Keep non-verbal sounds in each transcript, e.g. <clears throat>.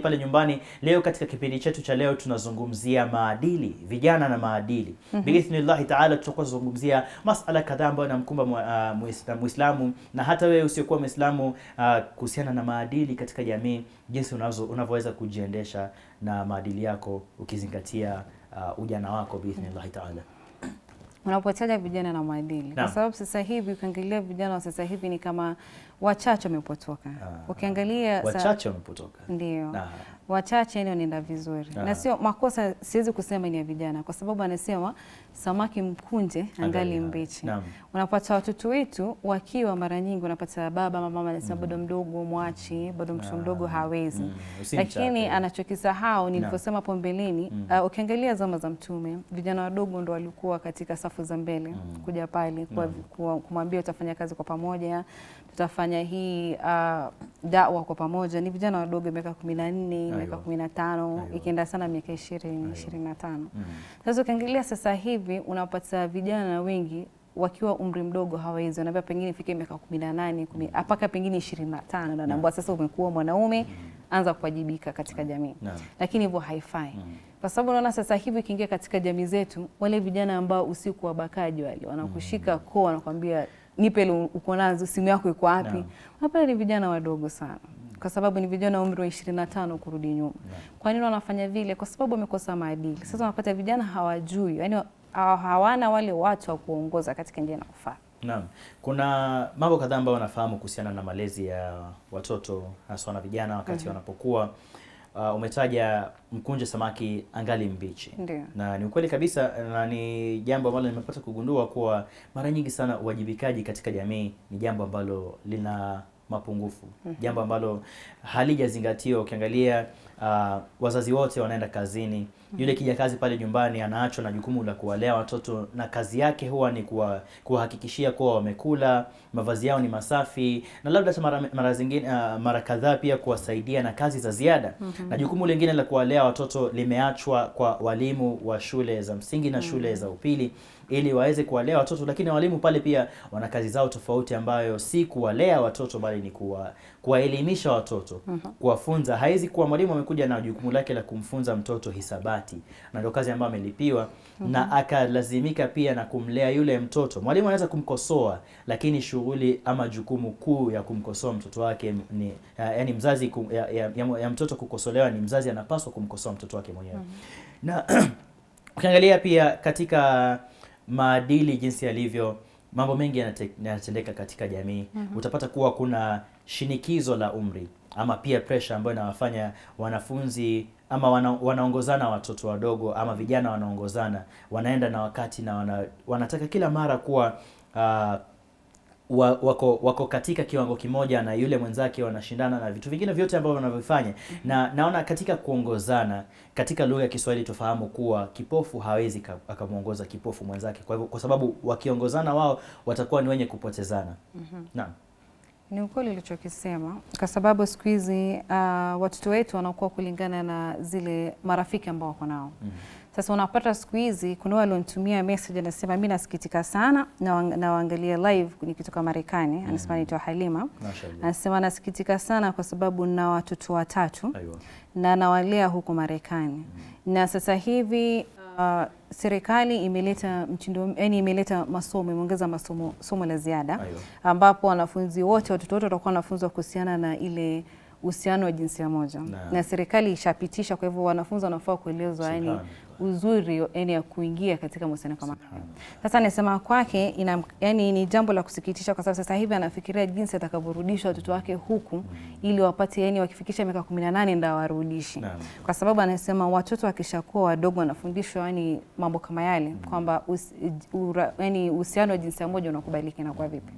pale nyumbani. Leo katika kipindi chetu cha leo tunazungumzia maadili, vijana na maadili. mm -hmm. Biidhnillahi taala tutakuwa tunazungumzia masala kadhaa ambayo namkumba ah, Muislamu uh, na hata wewe usiokuwa Muislamu uh, kuhusiana na maadili katika jamii, jinsi unavyoweza kujiendesha na maadili yako ukizingatia uh, ujana wako biidhnillahi taala unapotaja vijana na maadili, kwa sababu sasa hivi ukiangalia vijana wa sasa hivi ni kama wachache wamepotoka. Ah, Ukiangalia wachache wamepotoka, ndio ah wachache yani wanaenda vizuri Aha. na ah. sio makosa, siwezi kusema ni ya vijana, kwa sababu anasema samaki mkunje angali mbichi. Unapata watoto wetu wakiwa mara nyingi, unapata baba mama anasema mm. bado mm-hmm. mdogo, mwachi, bado mtoto ah, mdogo hawezi mm. lakini anachokisahau nilivyosema hapo mbeleni mm. uh, ukiangalia zama za Mtume vijana wadogo ndo walikuwa katika safu za mbele mm. kuja pale kumwambia utafanya kazi kwa pamoja, tutafanya hii uh, dawa kwa pamoja. Ni vijana wadogo miaka kumi na nne miaka kumi na tano ikienda sana miaka ishirini ishirini na tano mm. Sasa ukiangalia sasa hivi unapata vijana wengi wakiwa umri mdogo hawawezi, wanaambia pengine ifike miaka kumi na nane mm. mpaka pengine ishirini na tano na naambiwa sasa umekuwa mwanaume, mm. anza kuwajibika katika jamii, lakini hivyo haifai kwa sababu unaona sasa hivi ukiingia katika jamii zetu, wale vijana ambao usiku wabakaji wale wanakushika koo, wanakwambia nipe uko nazo, simu yako iko wapi? Hapana, ni vijana wadogo sana kwa sababu ni vijana umri wa 25 kurudi nyuma. Yeah. Kwa nini wanafanya vile? Kwa sababu wamekosa maadili. Sasa unapata vijana hawajui, yani hawana wale watu wa kuongoza katika njia inayofaa. Naam. Kuna mambo kadhaa ambayo wanafahamu kuhusiana na malezi ya watoto hasa na vijana wakati mm -hmm. wanapokuwa uh, umetaja mkunje samaki angali mbichi. Ndiyo. Na ni ukweli kabisa na ni jambo ambalo nimepata kugundua kuwa mara nyingi sana uwajibikaji katika jamii ni jambo ambalo lina mapungufu mm -hmm. jambo ambalo halijazingatiwa ukiangalia uh, wazazi wote wanaenda kazini Mm-hmm. Yule kijakazi pale nyumbani anaachwa na jukumu la kuwalea watoto, na kazi yake huwa ni kuwa, kuwahakikishia kuwa wamekula, mavazi yao ni masafi, na labda hata mara, mara, zingine, uh, mara kadhaa pia kuwasaidia na kazi za ziada mm -hmm. na jukumu lingine la kuwalea watoto limeachwa kwa walimu wa shule za msingi na shule mm -hmm. za upili ili waweze kuwalea watoto, lakini walimu pale pia wana kazi zao tofauti, ambayo si kuwalea watoto bali ni kuwaelimisha kuwa watoto, mm-hmm. kuwafunza. Haizi kuwa mwalimu amekuja na jukumu lake la kumfunza mtoto hisabati hisabati, na ndio kazi ambayo amelipiwa mm -hmm. na akalazimika pia na kumlea yule mtoto. Mwalimu anaweza kumkosoa, lakini shughuli ama jukumu kuu ya kumkosoa mtoto wake ni yaani ya mzazi kum, ya, ya, ya, ya mtoto kukosolewa ni mzazi anapaswa kumkosoa mtoto wake mwenyewe mm -hmm. na <clears throat> ukiangalia pia katika maadili jinsi yalivyo mambo mengi yanatendeka katika jamii mm -hmm. utapata kuwa kuna shinikizo la umri ama pia pressure ambayo inawafanya wanafunzi ama wana, wanaongozana watoto wadogo ama vijana wanaongozana, wanaenda na wakati na wana, wanataka kila mara kuwa uh, wa, wako, wako katika kiwango kimoja na yule mwenzake, wanashindana na vitu vingine vyote ambavyo wanavyofanya, na naona katika kuongozana, katika lugha ya Kiswahili tufahamu kuwa kipofu hawezi akamwongoza kipofu mwenzake. Kwa hivyo, kwa sababu wakiongozana wao watakuwa ni wenye kupotezana. mm -hmm. Naam. Ni ukweli ulichokisema, kwa sababu siku hizi uh, watoto wetu wanakuwa kulingana na zile marafiki ambao wako nao mm. Sasa unapata siku hizi kuna wale wanitumia message anasema, mimi nasikitika sana na, na waangalia live nikitoka Marekani mm. Anasema anaitwa Halima, anasema nasikitika sana kwa sababu na watoto watatu na nawalea huko Marekani mm. na sasa hivi Uh, serikali imeleta mchindo, yani imeleta masomo, imeongeza masomo somo la ziada ambapo wanafunzi wote, watoto wote watakuwa wanafunzwa kuhusiana na ile uhusiano wa jinsia moja na, na serikali ishapitisha, kwa hivyo wanafunzi wanafaa kuelezwa yani uzuri yani ya kuingia katika mahusiano kama haya. Sasa anasema kwake ina, yani ni jambo la kusikitisha kwa sababu sasa hivi anafikiria jinsi atakavyorudisha watoto wake huku mm. ili wapate yani wakifikisha miaka 18 ndio warudishi. Kwa sababu anasema watoto wakishakuwa wadogo wanafundishwa yani mambo kama yale mm. kwamba yani uhusiano wa jinsia moja unakubaliki na kwa vipi.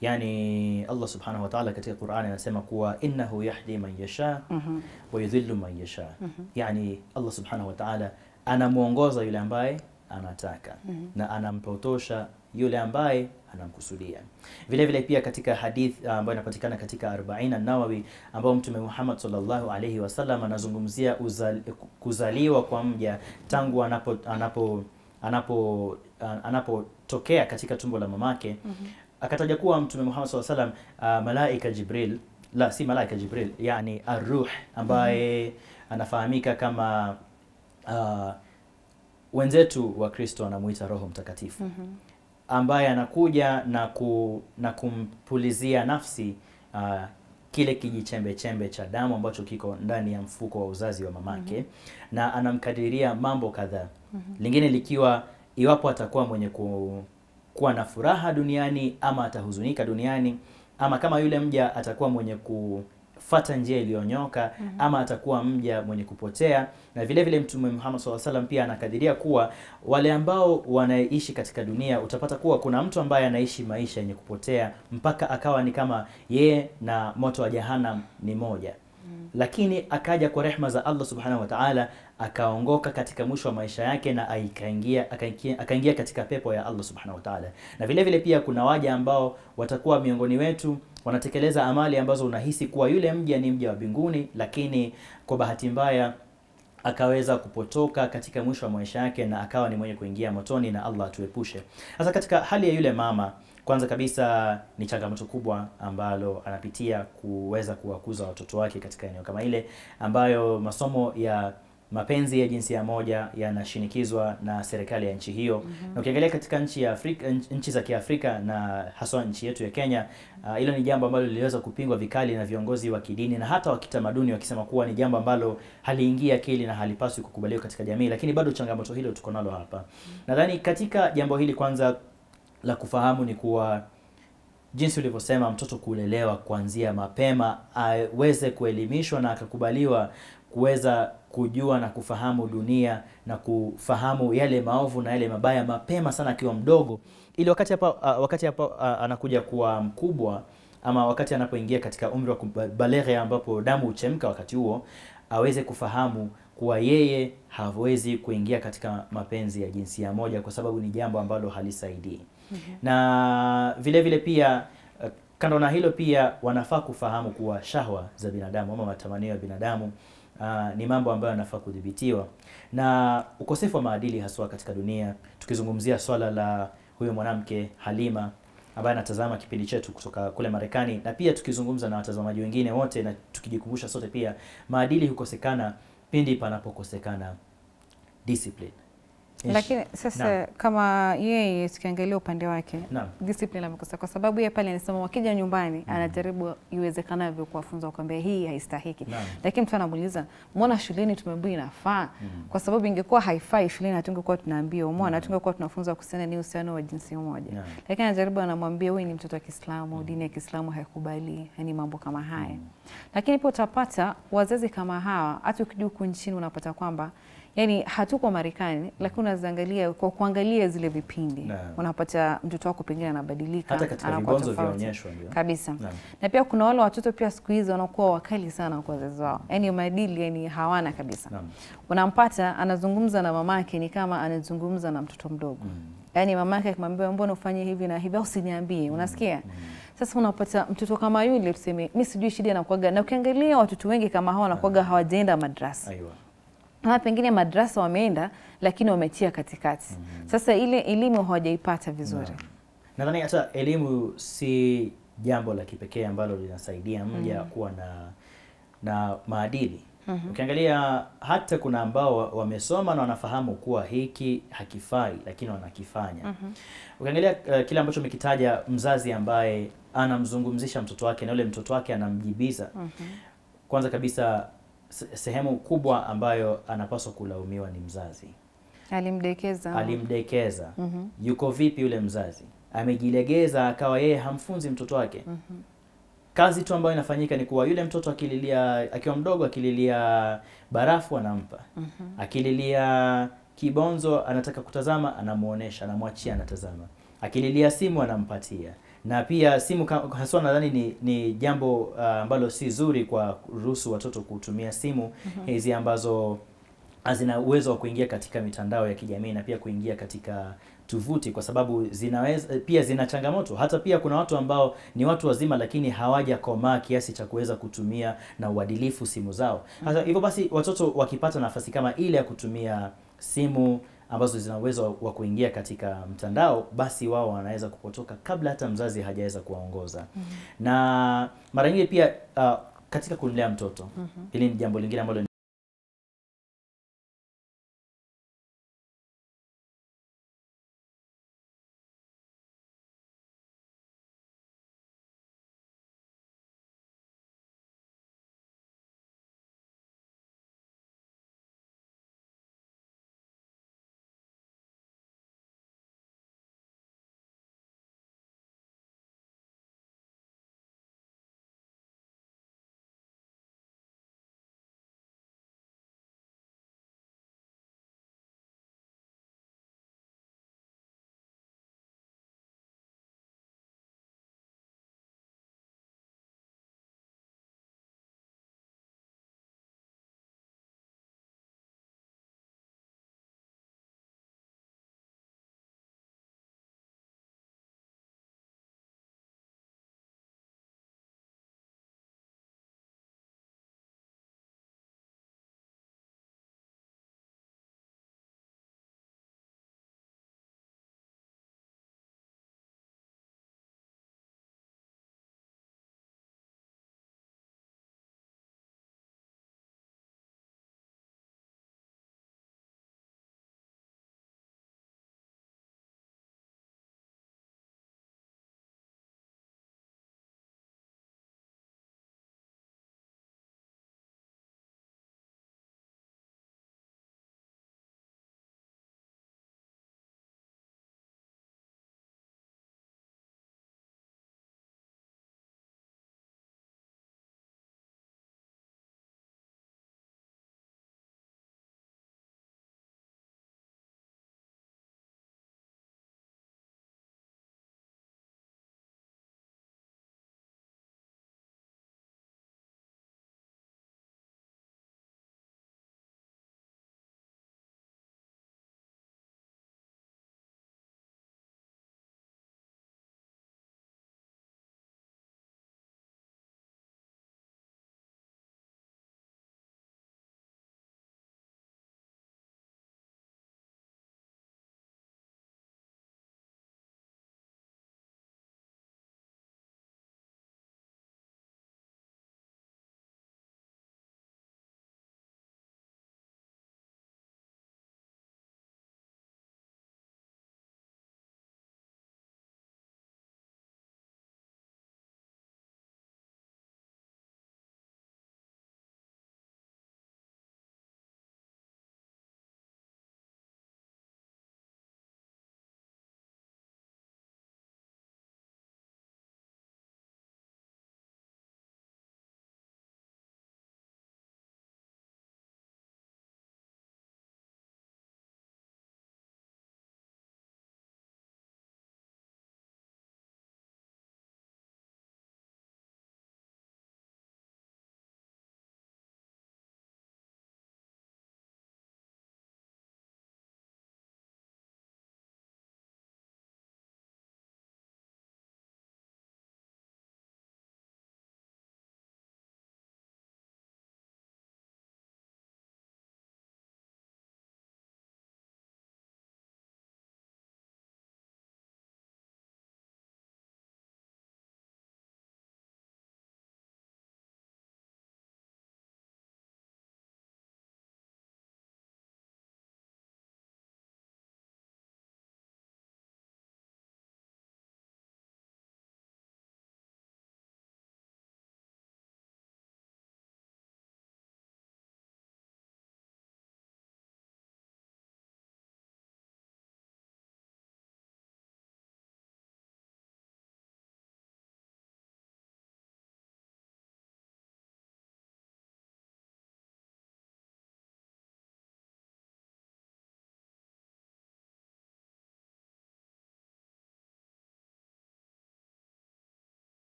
Yani Allah subhanahu wa ta'ala katika Qur'ani anasema kuwa innahu yahdi man yasha mm -hmm. wa yudhillu man yasha. Mm -hmm. Yani Allah subhanahu wa ta'ala anamwongoza yule ambaye anataka mm -hmm. na anampotosha yule ambaye anamkusudia. Vile vile pia katika hadith ah, ambayo inapatikana katika 40 An-Nawawi ambao Mtume Muhammad sallallahu alaihi wasallam anazungumzia uzal, kuzaliwa kwa mja tangu anapo anapo anapo ah, anapotokea katika tumbo la mamake mm -hmm. akataja kuwa Mtume Muhammad sallallahu alaihi wasallam uh, ah, malaika Jibril la si malaika Jibril yani aruh ambaye mm -hmm. anafahamika kama uh, wenzetu wa Kristo anamuita Roho Mtakatifu mm -hmm. ambaye anakuja na, ku, na kumpulizia nafsi uh, kile kijichembe chembe cha damu ambacho kiko ndani ya mfuko wa uzazi wa mamake mm -hmm. na anamkadiria mambo kadhaa mm -hmm. lingine likiwa iwapo atakuwa mwenye ku, kuwa na furaha duniani ama atahuzunika duniani ama kama yule mja atakuwa mwenye ku, fata njia iliyonyoka mm -hmm. ama atakuwa mja mwenye kupotea na vile vile mtume Muhammad SAW salam pia anakadiria kuwa wale ambao wanaishi katika dunia utapata kuwa kuna mtu ambaye anaishi maisha yenye kupotea mpaka akawa ni kama yeye na moto wa jahannam ni moja mm -hmm. lakini akaja kwa rehma za Allah subhanahu wa ta'ala akaongoka katika mwisho wa maisha yake na akaingia akaingia katika pepo ya Allah subhanahu wa ta'ala na vile vile pia kuna waja ambao watakuwa miongoni wetu wanatekeleza amali ambazo unahisi kuwa yule mja ni mja wa mbinguni, lakini kwa bahati mbaya akaweza kupotoka katika mwisho wa maisha yake na akawa ni mwenye kuingia motoni, na Allah atuepushe. Sasa katika hali ya yule mama, kwanza kabisa ni changamoto kubwa ambalo anapitia kuweza kuwakuza watoto wake katika eneo kama ile, ambayo masomo ya mapenzi ya jinsia moja yanashinikizwa na serikali ya nchi hiyo. mm -hmm. Na ukiangalia katika nchi ya Afrika, nchi za Kiafrika na haswa nchi yetu ya Kenya, ah, hilo uh, ni jambo ambalo liliweza kupingwa vikali na viongozi wa kidini na hata wa kitamaduni, wakisema kuwa ni jambo ambalo haliingia akili na halipaswi kukubaliwa katika jamii, lakini bado changamoto hilo tuko nalo hapa. mm -hmm. Nadhani katika jambo hili kwanza la kufahamu ni kuwa jinsi ulivyosema, mtoto kulelewa kuanzia mapema aweze kuelimishwa na akakubaliwa kuweza kujua na kufahamu dunia na kufahamu yale maovu na yale mabaya mapema sana akiwa mdogo, ili wakati hapa uh, wakati hapa uh, anakuja kuwa mkubwa ama wakati anapoingia katika umri wa kubalehe ambapo damu huchemka, wakati huo aweze kufahamu kuwa yeye hawezi kuingia katika mapenzi ya jinsia moja, kwa sababu ni jambo ambalo halisaidii. mm -hmm. Na vile vile pia kando na hilo, pia wanafaa kufahamu kuwa shahwa za binadamu ama matamanio ya binadamu uh, ni mambo ambayo yanafaa kudhibitiwa. Na ukosefu wa maadili haswa katika dunia, tukizungumzia swala la huyo mwanamke Halima ambaye anatazama kipindi chetu kutoka kule Marekani, na pia tukizungumza na watazamaji wengine wote na tukijikumbusha sote pia, maadili hukosekana pindi panapokosekana discipline. Lakini sasa na, kama yeye tukiangalia upande wake discipline amekosa, kwa sababu yeye pale anasema wakija nyumbani mm. -hmm. anajaribu iwezekanavyo kuwafunza kwambia hii haistahiki, lakini mtu anamuuliza mbona shuleni tumeambiwa inafaa? mm. -hmm. kwa sababu ingekuwa haifai shuleni hatungekuwa tunaambiwa, umeona, hatungekuwa tunafunza kuhusiana ni uhusiano wa jinsi moja, lakini anajaribu anamwambia, wewe ni mtoto wa Kiislamu, mm -hmm. dini ya Kiislamu haikubali yani mambo kama haya. mm -hmm. Lakini pia utapata wazazi kama hawa, hata ukija huku nchini unapata kwamba yani hatuko Marekani, mm. lakini unaziangalia kwa kuangalia zile vipindi na, unapata mtoto wako pengine anabadilika, hata katika kabisa na. na pia kuna wale watoto pia siku hizi wanakuwa wakali sana kwa wazazi wao, yani maadili yani hawana kabisa na. Unampata anazungumza na mamake ni kama anazungumza na mtoto mdogo mm. Yani mamake akimwambia mbona ufanye hivi na hivi, au usiniambie, mm. unasikia mm. Sasa unapata mtoto kama yule, tuseme mi sijui shida inakuaga, na ukiangalia watoto wengi kama hao wanakuaga ah. hawajaenda madrasa Aywa ama pengine madrasa wameenda lakini wametia katikati. mm -hmm. Sasa ile elimu hawajaipata vizuri. No. Nadhani hata elimu si jambo la kipekee ambalo linasaidia mja mm -hmm. kuwa na na maadili mm -hmm. Ukiangalia hata kuna ambao wamesoma na wanafahamu kuwa hiki hakifai, lakini wanakifanya mm -hmm. Ukiangalia uh, kile ambacho umekitaja, mzazi ambaye anamzungumzisha mtoto wake na yule mtoto wake anamjibiza mm -hmm. Kwanza kabisa sehemu kubwa ambayo anapaswa kulaumiwa ni mzazi. Alimdekeza, alimdekeza. Mm -hmm. Yuko vipi yule mzazi? Amejilegeza akawa yeye hamfunzi mtoto wake. Mm -hmm. Kazi tu ambayo inafanyika ni kuwa yule mtoto akililia, akiwa mdogo akililia barafu anampa. Mm -hmm. Akililia kibonzo anataka kutazama, anamuonesha, anamwachia, anatazama. Akililia simu anampatia na pia simu haswa nadhani ni, ni jambo uh, ambalo uh, si zuri kwa ruhusu watoto kutumia simu mhm. hizi mm -hmm. ambazo zina uwezo wa kuingia katika mitandao ya kijamii na pia kuingia katika tuvuti kwa sababu zinaweza pia zina changamoto. Hata pia kuna watu ambao ni watu wazima lakini hawajakomaa kiasi cha kuweza kutumia na uadilifu simu zao. Mhm. Hasa hivyo basi, watoto wakipata nafasi kama ile ya kutumia simu ambazo zina uwezo wa kuingia katika mtandao, basi wao wanaweza kupotoka kabla hata mzazi hajaweza kuwaongoza. mm -hmm. Na mara nyingi pia uh, katika kumlea mtoto mm -hmm. Hili ni jambo lingine ambalo